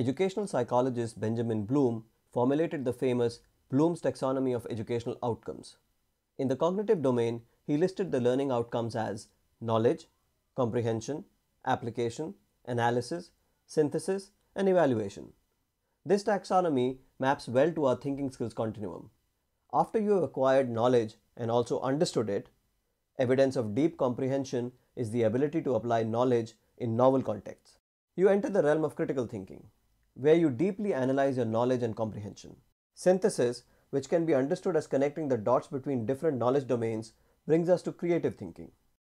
Educational psychologist Benjamin Bloom formulated the famous Bloom's taxonomy of educational outcomes. In the cognitive domain, he listed the learning outcomes as knowledge, comprehension, application, analysis, synthesis, and evaluation. This taxonomy maps well to our thinking skills continuum. After you have acquired knowledge and also understood it, evidence of deep comprehension is the ability to apply knowledge in novel contexts. You enter the realm of critical thinking where you deeply analyze your knowledge and comprehension. Synthesis, which can be understood as connecting the dots between different knowledge domains, brings us to creative thinking.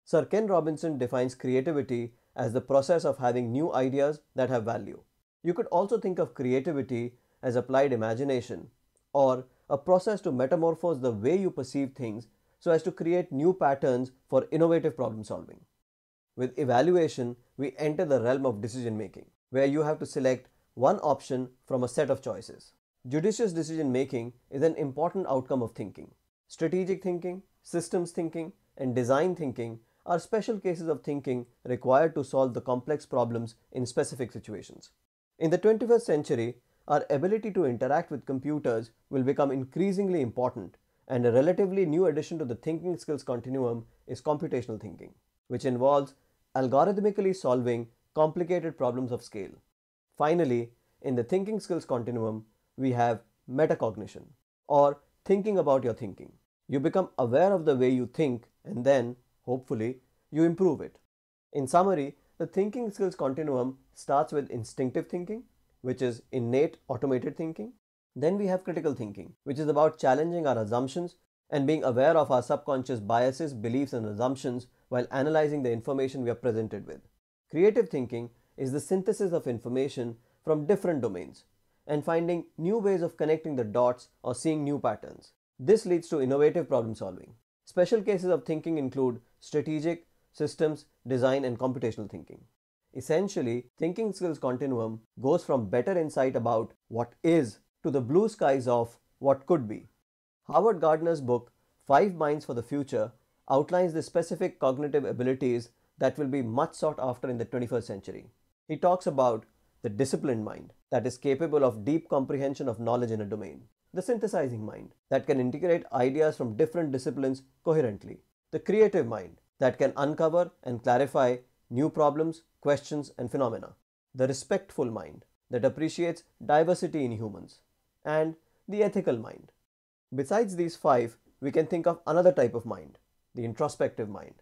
Sir Ken Robinson defines creativity as the process of having new ideas that have value. You could also think of creativity as applied imagination or a process to metamorphose the way you perceive things so as to create new patterns for innovative problem solving. With evaluation, we enter the realm of decision making, where you have to select one option from a set of choices. Judicious decision making is an important outcome of thinking. Strategic thinking, systems thinking, and design thinking are special cases of thinking required to solve the complex problems in specific situations. In the 21st century, our ability to interact with computers will become increasingly important, and a relatively new addition to the thinking skills continuum is computational thinking, which involves algorithmically solving complicated problems of scale. Finally, in the thinking skills continuum, we have metacognition or thinking about your thinking. You become aware of the way you think and then, hopefully, you improve it. In summary, the thinking skills continuum starts with instinctive thinking, which is innate automated thinking. Then we have critical thinking, which is about challenging our assumptions and being aware of our subconscious biases, beliefs, and assumptions while analyzing the information we are presented with. Creative thinking is the synthesis of information from different domains and finding new ways of connecting the dots or seeing new patterns. This leads to innovative problem solving. Special cases of thinking include strategic, systems, design, and computational thinking. Essentially, thinking skills continuum goes from better insight about what is to the blue skies of what could be. Howard Gardner's book, Five Minds for the Future, outlines the specific cognitive abilities that will be much sought after in the 21st century. He talks about the disciplined mind that is capable of deep comprehension of knowledge in a domain, the synthesizing mind that can integrate ideas from different disciplines coherently, the creative mind that can uncover and clarify new problems, questions, and phenomena, the respectful mind that appreciates diversity in humans, and the ethical mind. Besides these five, we can think of another type of mind, the introspective mind.